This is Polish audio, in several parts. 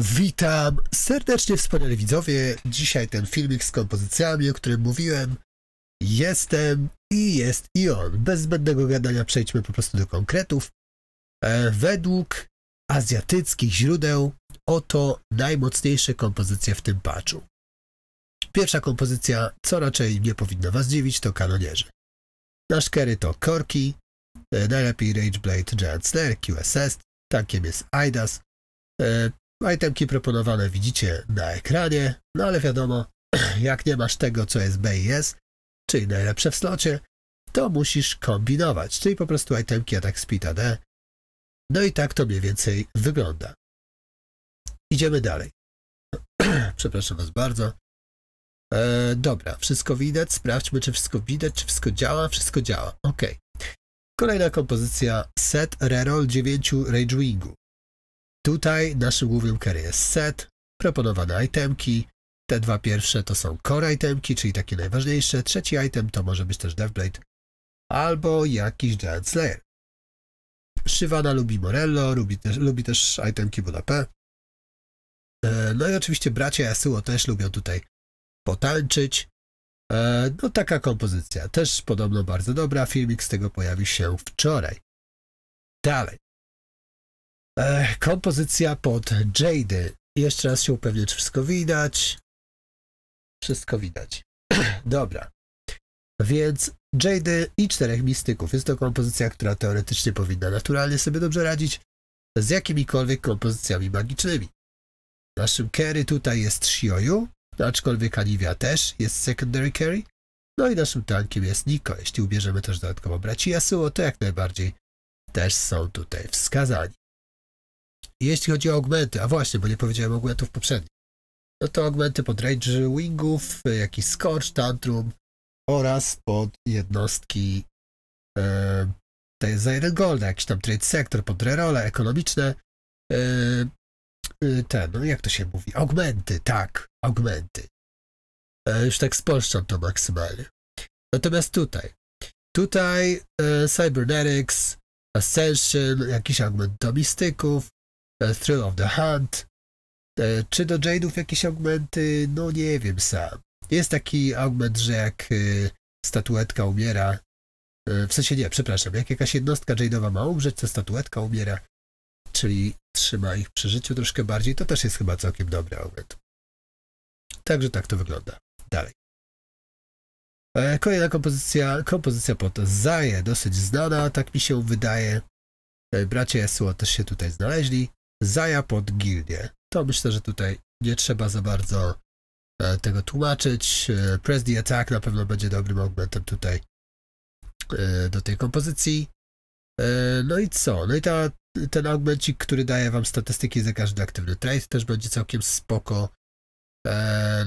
Witam serdecznie wspaniale widzowie. Dzisiaj ten filmik z kompozycjami, o którym mówiłem. Jestem i jest i on. Bez zbędnego gadania przejdźmy po prostu do konkretów. E, według azjatyckich źródeł oto najmocniejsze kompozycje w tym patchu. Pierwsza kompozycja, co raczej nie powinna was dziwić, to kanonierzy. Nasz carry to Korki, e, najlepiej Rageblade Giant Snare, QSS, tankiem jest IDAS. E, no itemki proponowane widzicie na ekranie, no ale wiadomo, jak nie masz tego, co jest BIS, czyli najlepsze w slocie, to musisz kombinować, czyli po prostu itemki atak speed AD. No i tak to mniej więcej wygląda. Idziemy dalej. Przepraszam Was bardzo. E, dobra, wszystko widać. Sprawdźmy, czy wszystko widać, czy wszystko działa. Wszystko działa. Ok. Kolejna kompozycja. Set reroll 9 Rage Wingu. Tutaj naszym głównym carry jest set, proponowane itemki. Te dwa pierwsze to są core itemki, czyli takie najważniejsze. Trzeci item to może być też Deathblade albo jakiś Giant Slayer. Szywana lubi Morello, lubi też, lubi też itemki Budapest. No i oczywiście bracia Yasuo też lubią tutaj potańczyć. E, no taka kompozycja, też podobno bardzo dobra. Filmik z tego pojawi się wczoraj. Dalej kompozycja pod Jade. Jeszcze raz się upewnię, czy wszystko widać. Wszystko widać. Dobra. Więc Jade i czterech mistyków. Jest to kompozycja, która teoretycznie powinna naturalnie sobie dobrze radzić z jakimikolwiek kompozycjami magicznymi. Naszym carry tutaj jest Shioyu, aczkolwiek Aliwia też jest secondary carry. No i naszym tankiem jest Niko. Jeśli ubierzemy też dodatkowo braci Yasuo, to jak najbardziej też są tutaj wskazani. Jeśli chodzi o augmenty, a właśnie, bo nie powiedziałem augmentów poprzednich, no to augmenty pod range wingów, jakiś scorch, tantrum oraz pod jednostki e, to jest za jeden gold, no jakiś tam trade sektor, pod rerole ekonomiczne, e, e, ten, no jak to się mówi, augmenty, tak, augmenty. E, już tak spolszczam to maksymalnie. Natomiast tutaj, tutaj e, Cybernetics, Ascension, jakiś augment do mistyków, Thrill of the Hunt, e, czy do Jade'ów jakieś augmenty? No nie wiem sam. Jest taki augment, że jak e, statuetka umiera, e, w sensie nie, przepraszam, jak jakaś jednostka Jade'owa ma umrzeć, to statuetka umiera, czyli trzyma ich przy życiu troszkę bardziej, to też jest chyba całkiem dobry augment. Także tak to wygląda. Dalej. Kolejna kompozycja, kompozycja pod Zaje, dosyć znana, tak mi się wydaje. Bracia Jesuo też się tutaj znaleźli. Zaja pod gildię. To myślę, że tutaj nie trzeba za bardzo e, tego tłumaczyć. E, Press the Attack na pewno będzie dobrym augmentem tutaj e, do tej kompozycji. No i co? No i ta, ten augmencik, który daje wam statystyki za każdy aktywny trade też będzie całkiem spoko.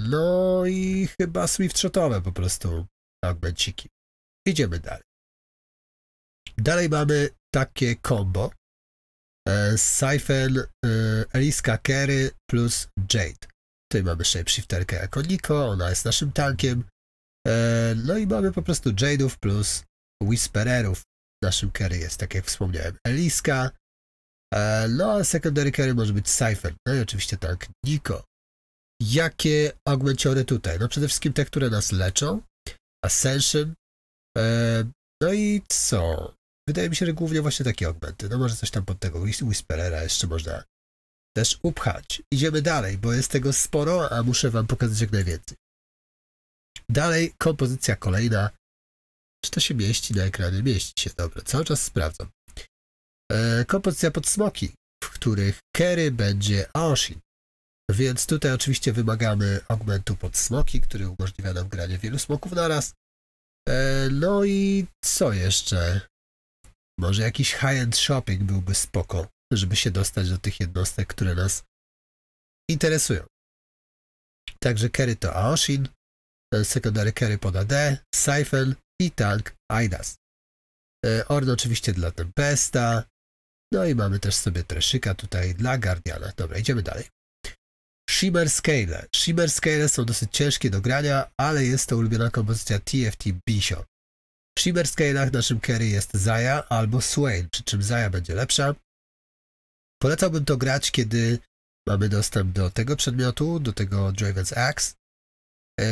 No i chyba shotowe po prostu augmenciki. Idziemy dalej. Dalej mamy takie combo, E, Cypher, e, Eliska Kerry plus Jade. Tutaj mamy shapeshifterkę jako Niko, ona jest naszym tankiem. E, no i mamy po prostu Jade'ów plus Whispererów. Naszym Kerry jest, tak jak wspomniałem, Eliska. No a secondary Kerry może być Cypher. No i oczywiście tank Niko. Jakie augmenciory tutaj? No przede wszystkim te, które nas leczą. Ascension. No i co? Wydaje mi się, że głównie właśnie takie augmenty. No może coś tam pod tego Whisperera jeszcze można też upchać. Idziemy dalej, bo jest tego sporo, a muszę wam pokazać jak najwięcej. Dalej kompozycja kolejna. Czy to się mieści na ekranie? Mieści się, dobra. Cały czas sprawdzam. E, kompozycja pod smoki, w których Kerry będzie Aoshin. Więc tutaj oczywiście wymagamy augmentu pod smoki, który umożliwia nam granie wielu smoków naraz. E, no i co jeszcze? Może jakiś high-end shopping byłby spoko, żeby się dostać do tych jednostek, które nas interesują. Także carry to Aoshin, e, sekundary carry pod D, Syphon i tank Aidas. E, Orn oczywiście dla Tempesta, no i mamy też sobie treszyka tutaj dla Guardiana. Dobra, idziemy dalej. Shimmer Scale. Shimmer Scale są dosyć ciężkie do grania, ale jest to ulubiona kompozycja TFT Bishop. W Shiberscalach naszym carry jest Zaya albo Swain, przy czym Zaya będzie lepsza. Polecałbym to grać, kiedy mamy dostęp do tego przedmiotu, do tego Draven's Axe. E,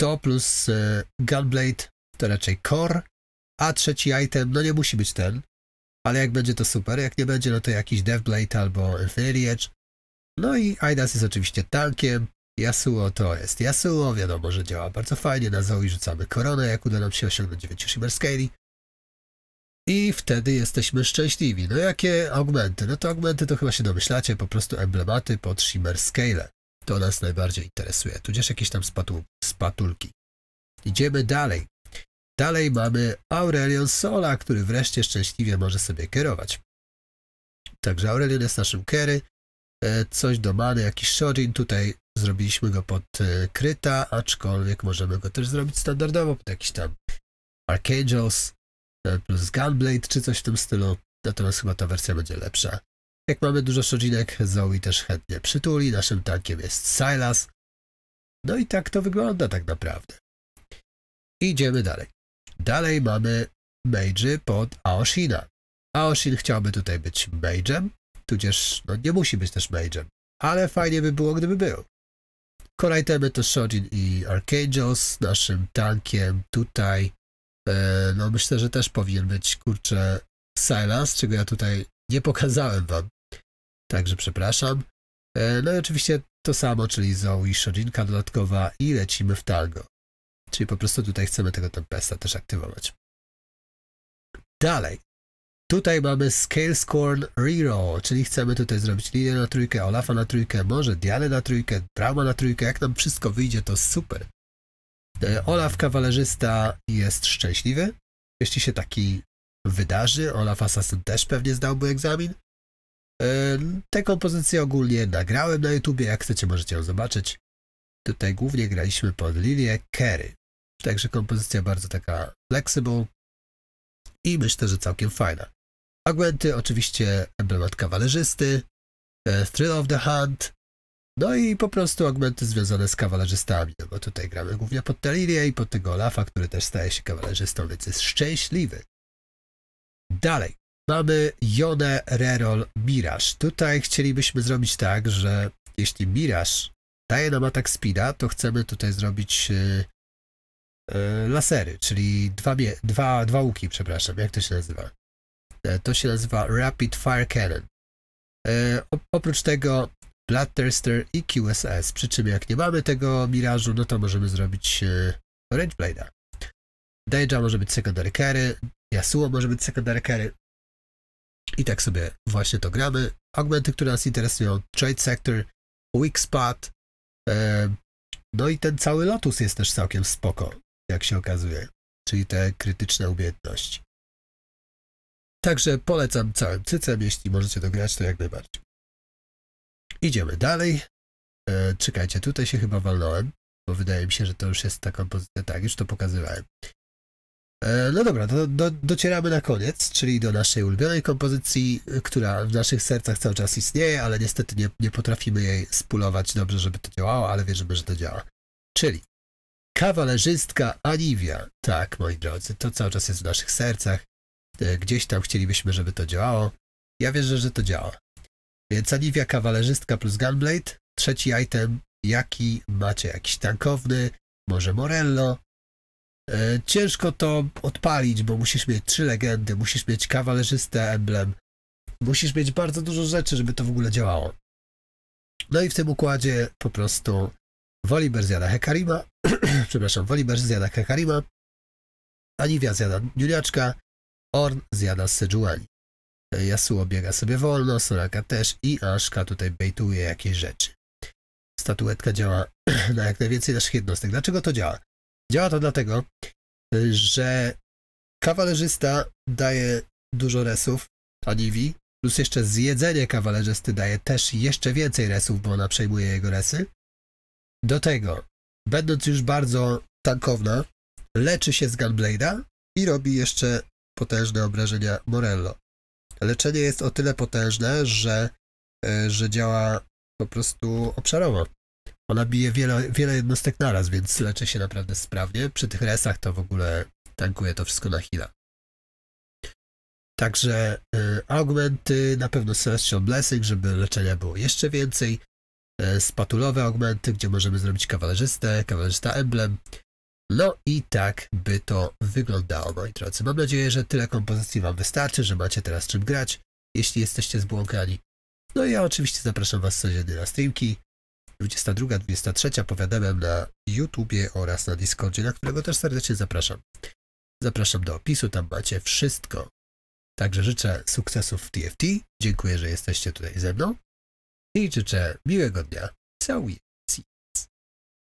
to plus e, Gunblade to raczej Core, a trzeci item, no nie musi być ten, ale jak będzie to super, jak nie będzie, no to jakiś Deathblade albo Inferior No i Aidas jest oczywiście tankiem, Yasuo to jest Yasuo, wiadomo, że działa bardzo fajnie, na Zoe rzucamy koronę, jak uda nam się osiągnąć 9 Shimmer Scali. I wtedy jesteśmy szczęśliwi. No jakie augmenty? No to augmenty to chyba się domyślacie, po prostu emblematy pod Shimmer Scale. To nas najbardziej interesuje, tudzież jakieś tam spatul spatulki. Idziemy dalej. Dalej mamy Aurelion Sola, który wreszcie szczęśliwie może sobie kierować. Także Aurelion jest naszym kery, e, coś do many, jakiś Shorin, tutaj zrobiliśmy go pod e, kryta, aczkolwiek możemy go też zrobić standardowo, pod jakiś tam Archangels e, plus Gunblade czy coś w tym stylu. Natomiast chyba ta wersja będzie lepsza. Jak mamy dużo szodzinek, Zoe też chętnie przytuli. Naszym tankiem jest Silas. No i tak to wygląda tak naprawdę. Idziemy dalej. Dalej mamy Meiji pod Aoshina. Aoshin chciałby tutaj być Mage'em, tudzież no nie musi być też Mage'em, ale fajnie by było, gdyby był. Korajtemy to Shodin i Archangels naszym tankiem tutaj. E, no myślę, że też powinien być, kurczę, Silence, czego ja tutaj nie pokazałem wam. Także przepraszam. E, no i oczywiście to samo, czyli Zoe i Shodinka dodatkowa i lecimy w Targo, Czyli po prostu tutaj chcemy tego Tempesta też aktywować. Dalej. Tutaj mamy Scale Scorn Reroll, czyli chcemy tutaj zrobić linię na trójkę, Olafa na trójkę, może Dianę na trójkę, Brauma na trójkę. Jak nam wszystko wyjdzie, to super. E, Olaf kawalerzysta jest szczęśliwy. Jeśli się taki wydarzy, Olaf Assassin też pewnie zdałby egzamin. E, Te kompozycje ogólnie nagrałem na YouTubie, jak chcecie możecie ją zobaczyć. Tutaj głównie graliśmy pod linię Kerry. Także kompozycja bardzo taka flexible i myślę, że całkiem fajna. Agwenty oczywiście emblemat kawalerzysty, e, Thrill of the Hunt, no i po prostu augmenty związane z kawalerzystami, no bo tutaj gramy głównie pod Talirię i pod tego Olafa, który też staje się kawalerzystą, więc jest szczęśliwy. Dalej, mamy Jonę Reroll Mirage. Tutaj chcielibyśmy zrobić tak, że jeśli Mirage daje nam atak spida, to chcemy tutaj zrobić yy, yy, lasery, czyli dwa, dwa, dwa łuki, przepraszam, jak to się nazywa? E, to się nazywa Rapid Fire Cannon. E, oprócz tego Bloodthirster i QSS. Przy czym jak nie mamy tego mirażu, no to możemy zrobić Blade'a. E, Deja może być secondary carry, Yasuo może być secondary carry. I tak sobie właśnie to gramy. Augmenty, które nas interesują, Trade Sector, Weak Spot. No i ten cały Lotus jest też całkiem spoko, jak się okazuje. Czyli te krytyczne umiejętności. Także polecam całym cycem, jeśli możecie dograć, to jak najbardziej. Idziemy dalej. E, czekajcie, tutaj się chyba walnąłem, bo wydaje mi się, że to już jest ta kompozycja. Tak, już to pokazywałem. E, no dobra, do, do, docieramy na koniec, czyli do naszej ulubionej kompozycji, która w naszych sercach cały czas istnieje, ale niestety nie, nie potrafimy jej spulować dobrze, żeby to działało, ale wierzymy, że to działa. Czyli kawalerzystka Aniwia. Tak, moi drodzy, to cały czas jest w naszych sercach. E, gdzieś tam chcielibyśmy, żeby to działało. Ja wierzę, że to działa. E, Więc Anivia Kawalerzystka plus Gunblade. Trzeci item, jaki macie? Jakiś tankowny, może Morello. E, ciężko to odpalić, bo musisz mieć trzy legendy, musisz mieć kawalerzystę, emblem. Musisz mieć bardzo dużo rzeczy, żeby to w ogóle działało. No i w tym układzie po prostu Woliber zjada Hekarima, przepraszam, Woliber zjada Hekarima, Aniwia zjada Juliaczka. Orn zjada Sejuani. Yasuo biega sobie wolno, Soraka też i Ashka tutaj bejtuje jakieś rzeczy. Statuetka działa na jak najwięcej naszych jednostek. Dlaczego to działa? Działa to dlatego, że kawalerzysta daje dużo resów Aniwi, plus jeszcze zjedzenie kawalerzysty daje też jeszcze więcej resów, bo ona przejmuje jego resy. Do tego, będąc już bardzo tankowna, leczy się z Gunblade'a i robi jeszcze potężne obrażenia Morello. Leczenie jest o tyle potężne, że, e, że działa po prostu obszarowo. Ona bije wiele, wiele jednostek naraz, więc leczy się naprawdę sprawnie. Przy tych resach to w ogóle tankuje to wszystko na chwilę. Także y, augmenty, na pewno Celestial Blessing, żeby leczenia było jeszcze więcej. Y, spatulowe augmenty, gdzie możemy zrobić kawalerzystę, kawalerzysta emblem. No i tak by to wyglądało, moi drodzy. Mam nadzieję, że tyle kompozycji Wam wystarczy, że macie teraz czym grać, jeśli jesteście zbłąkani. No i ja oczywiście zapraszam Was codziennie na streamki. 22, 23 powiadamiam na YouTubie oraz na Discordzie, na którego też serdecznie zapraszam. Zapraszam do opisu, tam macie wszystko. Także życzę sukcesów w TFT. Dziękuję, że jesteście tutaj ze mną. I życzę miłego dnia. Całuję.